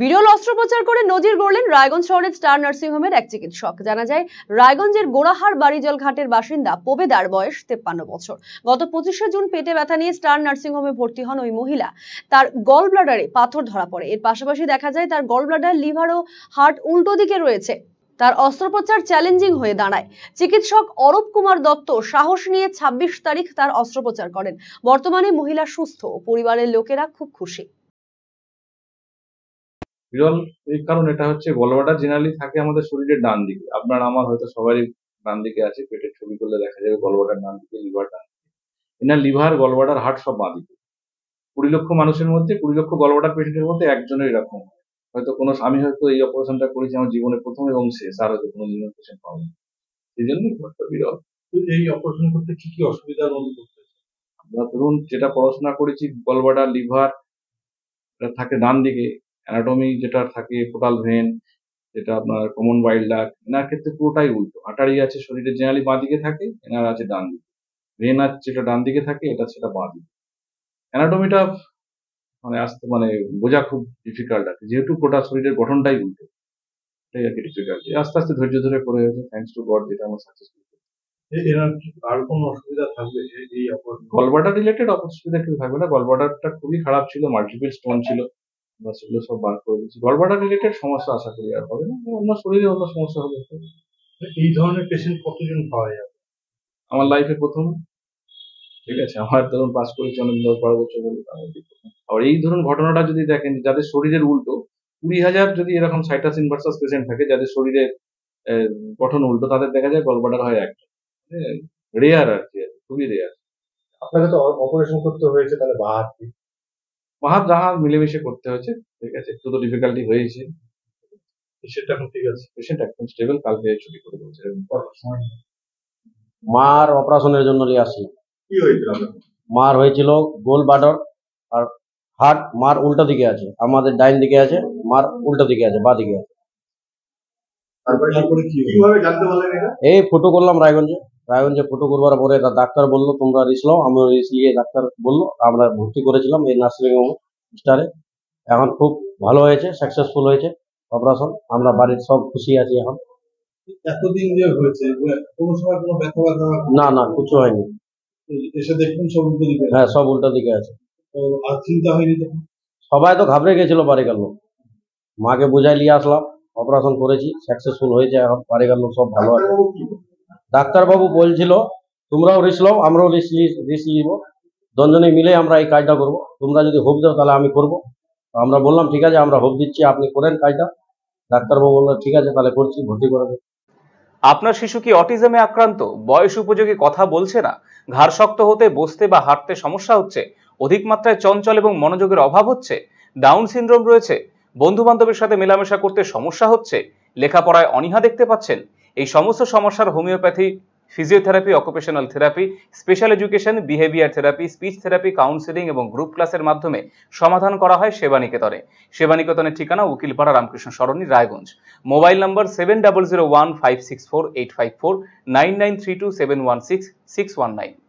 বিরল অস্ত্রোপচার করে নজির গড়লেন রায়গঞ্জ শহরের স্টার নার্সিংহোমের এক চিকিৎসক জানা যায় রায়গঞ্জের গোড়াহার বাড়িজল ঘাটের বাসিন্দা পোবেদার বয়স তেপ্পান্ন বছর গত পঁচিশে জুন পেটে ব্যথা নিয়ে স্টার নার্সিংহোমে ভর্তি হন ওই মহিলা তার গল ব্লাডারে পাথর ধরা পড়ে এর পাশাপাশি দেখা যায় তার গল ব্লাডার লিভার ও হার্ট উল্টো দিকে রয়েছে তার অস্ত্রোপচার চ্যালেঞ্জিং হয়ে দাঁড়ায় চিকিৎসক অরূপ কুমার দত্ত সাহস নিয়ে ছাব্বিশ তারিখ তার অস্ত্রোপচার করেন বর্তমানে মহিলা সুস্থ পরিবারের লোকেরা খুব খুশি বিরল এই কারণ এটা হচ্ছে গলবাটা জেনারেলি থাকে আমাদের শরীরের ডান দিকে আপনার আমার হয়তো সবারই ডান দিকে আছে পেটের ছবি করলে দেখা যাবে গলবাটার ডান দিকে লিভার ডান দিকে এনার লিভার গলবাটার হার্ট সব বাঁ দিকে কুড়ি লক্ষ মানুষের মধ্যে কুড়ি লক্ষ গলবাটার পেশেন্টের মধ্যে একজনের এরকম হয়তো কোনো আমি হয়তো এই অপারেশনটা করেছি আমার জীবনে প্রথম এবং শেষ আর হয়তো কোনো দিনের পেশেন্ট পাবো সেই জন্যই ঘরটা বিরল এই অপারেশন করতে কি কি অসুবিধা আমরা ধরুন যেটা পড়াশোনা করেছি গলবাটা লিভার থাকে ডান দিকে অ্যানাটমি যেটা থাকে টোটাল ভেন যেটা আপনার কমন ওয়াইল্ড ডাক এনার ক্ষেত্রে পুরোটাই উল্টো আটারি আছে শরীরে জেনারেলি বাঁ দিকে থাকে এনার আছে ডান দিকে ভেন আছে যেটা ডান দিকে থাকে এটা সেটা বাঁ দিকে অ্যানাটমিটা মানে আসতে মানে বোঝা খুব ডিফিকাল্ট আছে যেহেতু গোটা শরীরের গঠনটাই উল্টো এটাই আর কি ডিফিকাল্ট আস্তে আস্তে ধৈর্য ধরে পড়ে যাচ্ছে থ্যাংকস টু গড যেটা আমার সাকসেসফুল আর কোনো অসুবিধা থাকবে গলবাটার রিলেটেড অসুবিধা কিছু থাকবে না গলবাটারটা খুবই খারাপ ছিল মাল্টিপল স্টোন ছিল বা সেগুলো সব বার করে দিচ্ছি গর্বাটা রিলেটেড সমস্যা আশা করি আর হবে না অন্য শরীরে অন্য সমস্যা হবে মানে এই ধরনের পেশেন্ট কতজন পাওয়া যাবে আমার লাইফে প্রথম ঠিক আছে আমার ধরুন পাস করেছি অনেক দশ বারো বছর আর এই ধরুন ঘটনাটা যদি দেখেন যাদের শরীরের উল্টো কুড়ি হাজার যদি এরকম সাইটাস ইনভার্সাস পেশেন্ট থাকে যাদের শরীরের গঠন উল্টো তাদের দেখা যায় গলবাটার হয় একটা রেয়ার আর কি খুবই রেয়ার আপনাকে তো অপারেশন করতে হয়েছে তাহলে বা মহাত রাহা মিলেমিশে করতে হয়েছে ঠিক আছে একটু তো ডিফিকাল্টি হয়েছে পেশেন্ট এখন ঠিক আছে পেশেন্ট একদম স্টেবল কালকে ছুটি করে দিয়েছে মার অপারেশনের জন্য নিয়ে আসি কি হয়েছিল মার হয়েছিল গোল বাডার আর হার্ট মার উল্টো দিকে আছে আমাদের ডাইন দিকে আছে মার উল্টো দিকে আছে বা দিকে আছে এই ফটো করলাম রায়গঞ্জে রায়গঞ্জে ফটো করবার পরে ডাক্তার বললো তোমরা রিসলাম নাও আমি নিয়ে ডাক্তার বললো আমরা ভর্তি করেছিলাম এই নার্সিং হোম স্টারে এখন খুব ভালো হয়েছে সাকসেসফুল হয়েছে অপারেশন আমরা বাড়ির সব খুশি আছি এখন এতদিন যে হয়েছে মানে না না কিছু হয়নি হ্যাঁ সব উল্টো দিকে আছে আর চিন্তা হয়নি সবাই তো ঘাবড়ে গেছিল বাড়ি গেল মাকে বুঝাই নিয়ে আসলাম অপারেশন করেছি সাকসেসফুল হয়েছে এখন বাড়িঘর লোক সব ভালো আছে ডাক্তারবাবু বলছিল তোমরাও রিস্ক লও আমরাও রিস্ক রিস্ক নিব দুজনে মিলে আমরা এই কাজটা করব তোমরা যদি হোপ দাও তাহলে আমি করব আমরা বললাম ঠিক আছে আমরা হোপ দিচ্ছি আপনি করেন কাজটা ডাক্তারবাবু বললো ঠিক আছে তাহলে করছি ভর্তি করে দেবো আপনার শিশু কি অটিজমে আক্রান্ত বয়স উপযোগী কথা বলছে না ঘাড় শক্ত হতে বসতে বা হাঁটতে সমস্যা হচ্ছে অধিক মাত্রায় চঞ্চল এবং মনোযোগের অভাব হচ্ছে ডাউন সিনড্রোম রয়েছে বন্ধু বান্ধবের সাথে মেলামেশা করতে সমস্যা হচ্ছে লেখাপড়ায় অনীহা দেখতে পাচ্ছেন এই সমস্ত সমস্যার homoeopathy physiotherapy occupational therapy special education behaviour therapy speech therapy counselling এবং গ্রুপ ক্লাসের মাধ্যমে সমাধান করা হয় সেবানিকেতনে সেবানিকেতনের ঠিকানা Ukilpara Ramkrishna Sarani Raiganj mobile number seven double zero one five six four eight five four nine nine three two seven one six six one nine